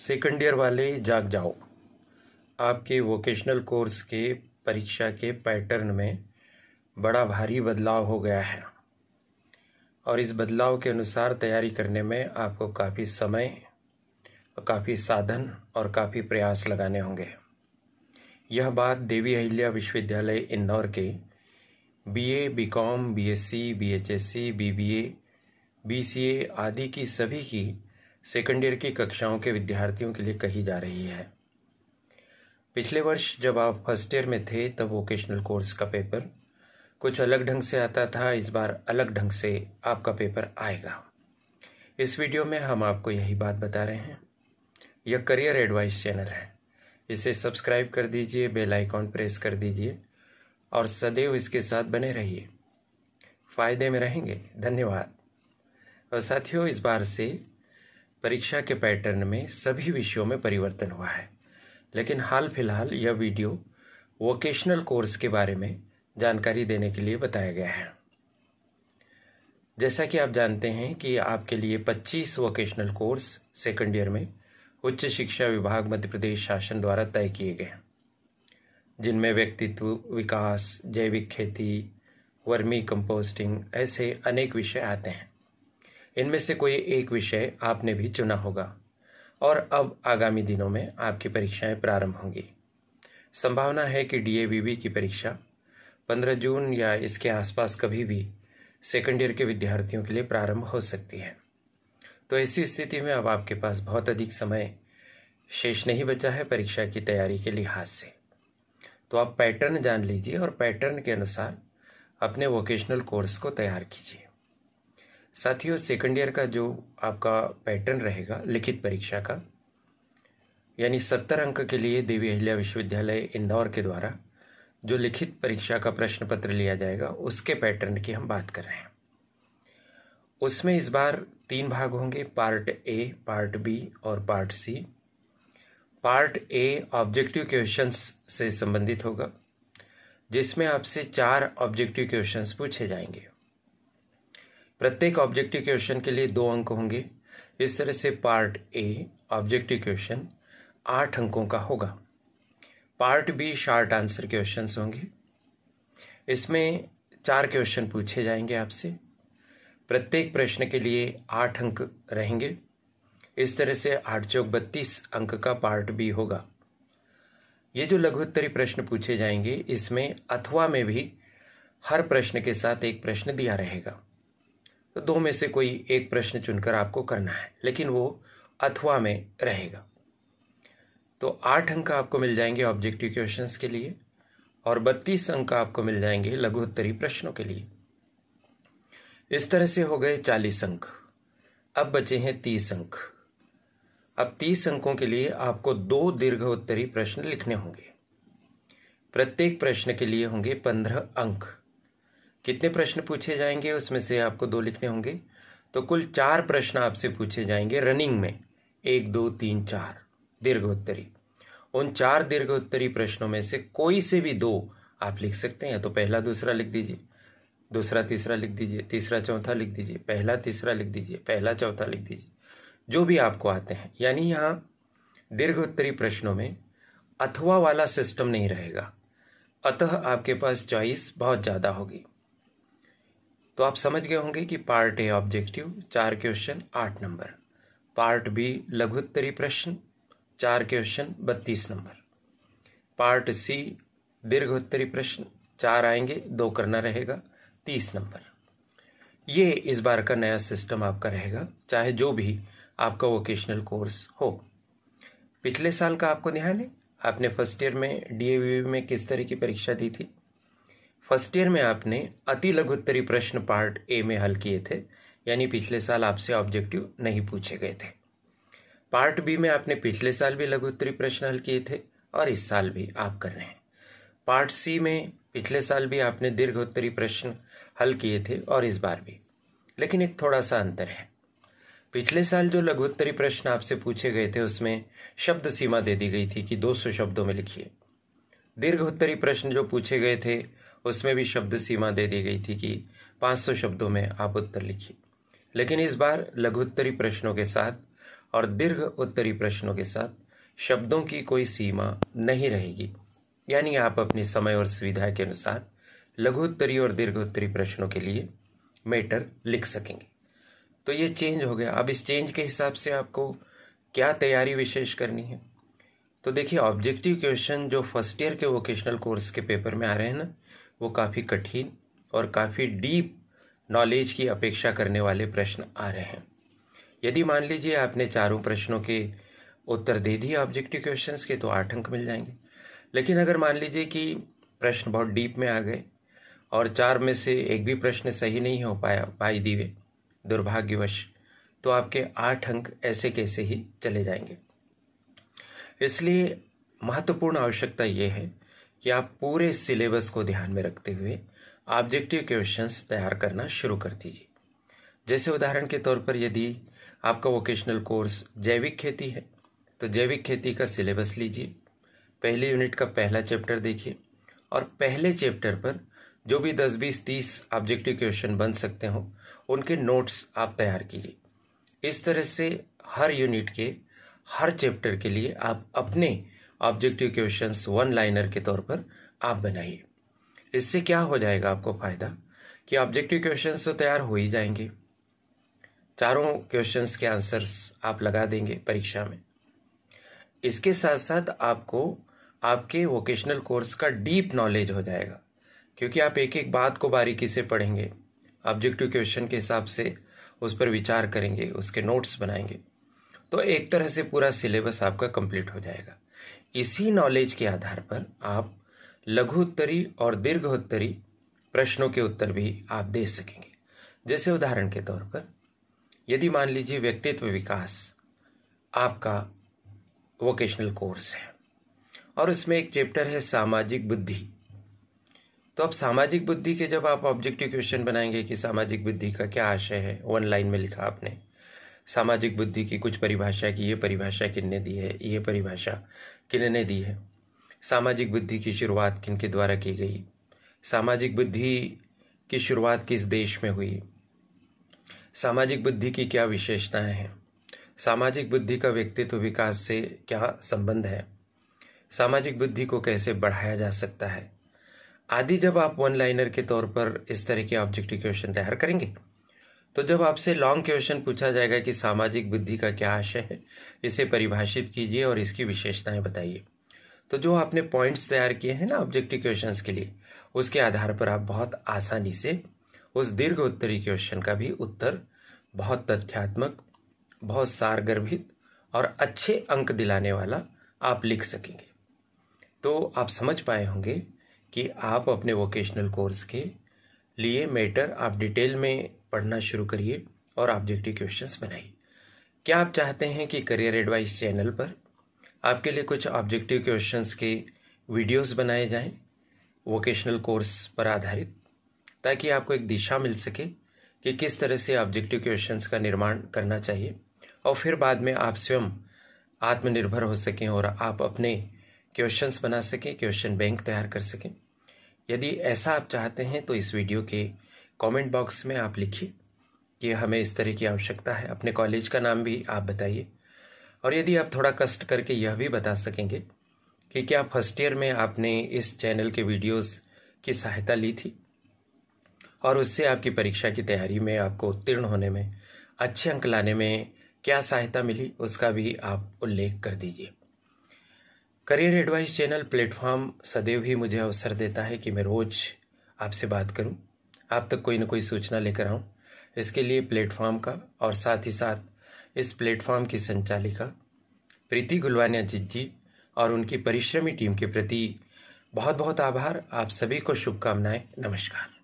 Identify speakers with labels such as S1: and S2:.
S1: second year वाले जाग जाओ आपके वोकेशनल कोर्स के परीक्षा के पैटर्न में बड़ा भारी बदलाव हो गया है और इस बदलाव के अनुसार तैयारी करने में आपको काफ़ी समय काफ़ी साधन और काफ़ी प्रयास लगाने होंगे यह बात देवी अहिल्या विश्वविद्यालय इंदौर के बीए, बीकॉम, बीएससी, बीएचएससी, बीबीए, बीसीए आदि की सभी की सेकेंड ईयर की कक्षाओं के विद्यार्थियों के लिए कही जा रही है पिछले वर्ष जब आप फर्स्ट ईयर में थे तब वोकेशनल कोर्स का पेपर कुछ अलग ढंग से आता था इस बार अलग ढंग से आपका पेपर आएगा इस वीडियो में हम आपको यही बात बता रहे हैं यह करियर एडवाइस चैनल है इसे सब्सक्राइब कर दीजिए बेल आइकॉन प्रेस कर दीजिए और सदैव इसके साथ बने रहिए फायदे में रहेंगे धन्यवाद और साथियों इस बार से परीक्षा के पैटर्न में सभी विषयों में परिवर्तन हुआ है लेकिन हाल फिलहाल यह वीडियो वोकेशनल कोर्स के बारे में जानकारी देने के लिए बताया गया है जैसा कि आप जानते हैं कि आपके लिए 25 वोकेशनल कोर्स सेकेंड ईयर में उच्च शिक्षा विभाग मध्य प्रदेश शासन द्वारा तय किए गए जिनमें व्यक्तित्व विकास जैविक खेती वर्मी कंपोस्टिंग ऐसे अनेक विषय आते हैं इनमें से कोई एक विषय आपने भी चुना होगा और अब आगामी दिनों में आपकी परीक्षाएं प्रारंभ होंगी संभावना है कि डीएबीबी की परीक्षा 15 जून या इसके आसपास कभी भी सेकेंड ईयर के विद्यार्थियों के लिए प्रारंभ हो सकती है तो ऐसी स्थिति में अब आपके पास बहुत अधिक समय शेष नहीं बचा है परीक्षा की तैयारी के लिहाज से तो आप पैटर्न जान लीजिए और पैटर्न के अनुसार अपने वोकेशनल कोर्स को तैयार कीजिए साथियों सेकंड ईयर का जो आपका पैटर्न रहेगा लिखित परीक्षा का यानी सत्तर अंक के लिए देवी अहिल्या विश्वविद्यालय इंदौर के द्वारा जो लिखित परीक्षा का प्रश्न पत्र लिया जाएगा उसके पैटर्न की हम बात कर रहे हैं उसमें इस बार तीन भाग होंगे पार्ट ए पार्ट बी और part C part A objective questions से संबंधित होगा जिसमें आपसे चार ऑब्जेक्टिव क्वेश्चंस पूछे जाएंगे प्रत्येक ऑब्जेक्टिव क्वेश्चन के लिए दो अंक होंगे इस तरह से पार्ट ए ऑब्जेक्टिव क्वेश्चन आठ अंकों का होगा part B short answer question होंगे इसमें चार क्वेश्चन पूछे जाएंगे आपसे प्रत्येक प्रश्न के लिए आठ अंक रहेंगे इस तरह से आठ चौक बत्तीस अंक का पार्ट बी होगा ये जो लघुत्तरी प्रश्न पूछे जाएंगे इसमें अथवा में भी हर प्रश्न के साथ एक प्रश्न दिया रहेगा तो दो में से कोई एक प्रश्न चुनकर आपको करना है लेकिन वो अथवा में रहेगा तो आठ अंक आपको मिल जाएंगे ऑब्जेक्टिव क्वेश्चंस के लिए और बत्तीस अंक आपको मिल जाएंगे लघुत्तरी प्रश्नों के लिए इस तरह से हो गए चालीस अंक अब बचे हैं तीस अंक अब तीस अंकों के लिए आपको दो दीर्घ उत्तरी प्रश्न लिखने होंगे प्रत्येक प्रश्न के लिए होंगे पंद्रह अंक कितने प्रश्न पूछे जाएंगे उसमें से आपको दो लिखने होंगे तो कुल चार प्रश्न आपसे पूछे जाएंगे रनिंग में एक दो तीन चार दीर्घोत्तरी उन चार दीर्घोत्तरी प्रश्नों में से कोई से भी दो आप लिख सकते हैं तो पहला दूसरा लिख दीजिए दूसरा तीसरा लिख दीजिए तीसरा चौथा लिख दीजिए पहला तीसरा लिख दीजिए पहला चौथा लिख दीजिए जो भी आपको आते हैं यानी यहाँ दीर्घोत्तरी प्रश्नों में अथवा वाला सिस्टम नहीं रहेगा अतः आपके पास चॉइस बहुत ज़्यादा होगी तो आप समझ गए होंगे कि पार्ट ए ऑब्जेक्टिव चार क्वेश्चन आठ नंबर पार्ट बी लघुत्तरी प्रश्न चार क्वेश्चन बत्तीस नंबर पार्ट सी दीर्घ उत्तरी प्रश्न चार आएंगे दो करना रहेगा तीस नंबर ये इस बार का नया सिस्टम आपका रहेगा चाहे जो भी आपका वोकेशनल कोर्स हो पिछले साल का आपको ध्यान है आपने फर्स्ट ईयर में डीएवी में किस तरह की परीक्षा दी थी फर्स्ट ईयर में आपने अति लघुत्तरी प्रश्न पार्ट ए में हल किए थे यानी पिछले साल आपसे ऑब्जेक्टिव नहीं पूछे गए थे पार्ट बी में आपने पिछले साल भी लघुत्तरी प्रश्न हल किए थे और इस साल भी आप कर रहे हैं पार्ट सी में पिछले साल भी आपने दीर्घ उत्तरी प्रश्न हल किए थे और इस बार भी लेकिन एक थोड़ा सा अंतर है पिछले साल जो लघुत्तरी प्रश्न आपसे पूछे गए थे उसमें शब्द सीमा दे दी गई थी कि 200 शब्दों में लिखिए दीर्घ उत्तरी प्रश्न जो पूछे गए थे उसमें भी शब्द सीमा दे दी गई थी कि 500 शब्दों में आप उत्तर लिखिए लेकिन इस बार लघुत्तरी प्रश्नों के साथ और दीर्घ उत्तरी प्रश्नों के साथ शब्दों की कोई सीमा नहीं रहेगी यानी आप अपने समय और सुविधा के अनुसार लघुत्तरी और दीर्घ उत्तरी प्रश्नों के लिए मेटर लिख सकेंगे तो ये चेंज हो गया अब इस चेंज के हिसाब से आपको क्या तैयारी विशेष करनी है तो देखिए ऑब्जेक्टिव क्वेश्चन जो फर्स्ट ईयर के वोकेशनल कोर्स के पेपर में आ रहे हैं ना वो काफ़ी कठिन और काफ़ी डीप नॉलेज की अपेक्षा करने वाले प्रश्न आ रहे हैं यदि मान लीजिए आपने चारों प्रश्नों के उत्तर दे दिए ऑब्जेक्टिव क्वेश्चन के तो आठ अंक मिल जाएंगे लेकिन अगर मान लीजिए कि प्रश्न बहुत डीप में आ गए और चार में से एक भी प्रश्न सही नहीं हो पाया पाई दीवे दुर्भाग्यवश तो आपके आठ अंक ऐसे कैसे ही चले जाएंगे इसलिए महत्वपूर्ण आवश्यकता ये है कि आप पूरे सिलेबस को ध्यान में रखते हुए ऑब्जेक्टिव क्वेश्चंस तैयार करना शुरू कर दीजिए जैसे उदाहरण के तौर पर यदि आपका वोकेशनल कोर्स जैविक खेती है तो जैविक खेती का सिलेबस लीजिए पहले यूनिट का पहला चैप्टर देखिए और पहले चैप्टर पर जो भी दस बीस तीस ऑब्जेक्टिव क्वेश्चन बन सकते हो उनके नोट्स आप तैयार कीजिए इस तरह से हर यूनिट के हर चैप्टर के लिए आप अपने ऑब्जेक्टिव क्वेश्चंस वन लाइनर के तौर पर आप बनाइए इससे क्या हो जाएगा आपको फायदा कि ऑब्जेक्टिव क्वेश्चंस तो तैयार हो ही जाएंगे चारों क्वेश्चंस के आंसर्स आप लगा देंगे परीक्षा में इसके साथ साथ आपको आपके वोकेशनल कोर्स का डीप नॉलेज हो जाएगा क्योंकि आप एक एक बात को बारीकी से पढ़ेंगे ऑब्जेक्टिव क्वेश्चन के हिसाब से उस पर विचार करेंगे उसके नोट्स बनाएंगे तो एक तरह से पूरा सिलेबस आपका कंप्लीट हो जाएगा इसी नॉलेज के आधार पर आप लघुत्तरी और दीर्घोत्तरी प्रश्नों के उत्तर भी आप दे सकेंगे जैसे उदाहरण के तौर पर यदि मान लीजिए व्यक्तित्व विकास आपका वोकेशनल कोर्स है और उसमें एक चैप्टर है सामाजिक बुद्धि तो अब सामाजिक बुद्धि के जब आप ऑब्जेक्टिव क्वेश्चन बनाएंगे कि सामाजिक बुद्धि का क्या आशय है वन लाइन में लिखा आपने सामाजिक बुद्धि की कुछ परिभाषा की ये परिभाषा किनने दी है ये परिभाषा किनने दी है सामाजिक बुद्धि की शुरुआत किन के द्वारा की गई सामाजिक बुद्धि की शुरुआत किस देश में हुई सामाजिक बुद्धि की क्या विशेषताएं हैं सामाजिक बुद्धि का व्यक्तित्व विकास से क्या संबंध है सामाजिक बुद्धि को कैसे बढ़ाया जा सकता है आदि जब आप वन लाइनर के तौर पर इस तरह के ऑब्जेक्टिव क्वेश्चन तैयार करेंगे तो जब आपसे लॉन्ग क्वेश्चन पूछा जाएगा कि सामाजिक बुद्धि का क्या आशय है इसे परिभाषित कीजिए और इसकी विशेषताएं बताइए तो जो आपने पॉइंट्स तैयार किए हैं ना ऑब्जेक्टिव क्वेश्चंस के लिए उसके आधार पर आप बहुत आसानी से उस दीर्घ उत्तरी क्वेश्चन का भी उत्तर बहुत तथ्यात्मक बहुत सारगर्भित और अच्छे अंक दिलाने वाला आप लिख सकेंगे तो आप समझ पाए होंगे कि आप अपने वोकेशनल कोर्स के लिए मैटर आप डिटेल में पढ़ना शुरू करिए और ऑब्जेक्टिव क्वेश्चंस बनाइए क्या आप चाहते हैं कि करियर एडवाइस चैनल पर आपके लिए कुछ ऑब्जेक्टिव क्वेश्चंस के वीडियोस बनाए जाएं वोकेशनल कोर्स पर आधारित ताकि आपको एक दिशा मिल सके कि किस तरह से ऑब्जेक्टिव क्वेश्चंस का निर्माण करना चाहिए और फिर बाद में आप स्वयं आत्मनिर्भर हो सकें और आप अपने क्वेश्चंस बना सकें क्वेश्चन बैंक तैयार कर सकें यदि ऐसा आप चाहते हैं तो इस वीडियो के कमेंट बॉक्स में आप लिखिए कि हमें इस तरह की आवश्यकता है अपने कॉलेज का नाम भी आप बताइए और यदि आप थोड़ा कष्ट करके यह भी बता सकेंगे कि क्या फर्स्ट ईयर में आपने इस चैनल के वीडियोस की सहायता ली थी और उससे आपकी परीक्षा की तैयारी में आपको उत्तीर्ण होने में अच्छे अंक लाने में क्या सहायता मिली उसका भी आप उल्लेख कर दीजिए करियर एडवाइस चैनल प्लेटफॉर्म सदैव ही मुझे अवसर देता है कि मैं रोज आपसे बात करूं आप तक कोई ना कोई सूचना लेकर आऊँ इसके लिए प्लेटफॉर्म का और साथ ही साथ इस प्लेटफॉर्म की संचालिका प्रीति गुलवानिया जी और उनकी परिश्रमी टीम के प्रति बहुत बहुत आभार आप सभी को शुभकामनाएं नमस्कार